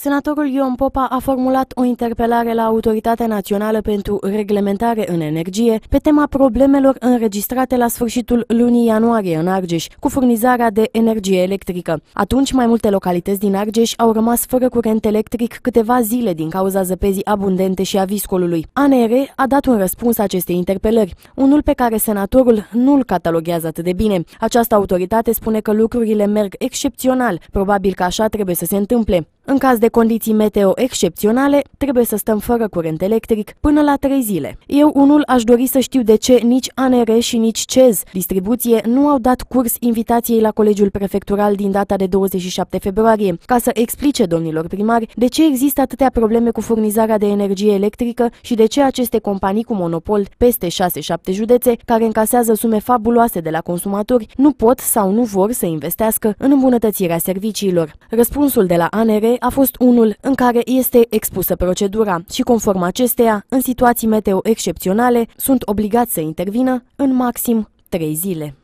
Senatorul Ion Popa a formulat o interpelare la Autoritatea Națională pentru Reglementare în Energie pe tema problemelor înregistrate la sfârșitul lunii ianuarie în Argeș cu furnizarea de energie electrică. Atunci, mai multe localități din Argeș au rămas fără curent electric câteva zile din cauza zăpezii abundente și a viscolului. ANR a dat un răspuns acestei interpelări, unul pe care senatorul nu-l cataloghează atât de bine. Această autoritate spune că lucrurile merg excepțional, probabil că așa trebuie să se întâmple. În caz de condiții meteo excepționale, trebuie să stăm fără curent electric până la 3 zile. Eu unul aș dori să știu de ce nici ANR și nici CEZ distribuție nu au dat curs invitației la Colegiul Prefectural din data de 27 februarie, ca să explice domnilor primari de ce există atâtea probleme cu furnizarea de energie electrică și de ce aceste companii cu monopol peste 6-7 județe, care încasează sume fabuloase de la consumatori, nu pot sau nu vor să investească în îmbunătățirea serviciilor. Răspunsul de la ANR a fost unul în care este expusă procedura și conform acesteia, în situații meteo excepționale, sunt obligați să intervină în maxim 3 zile.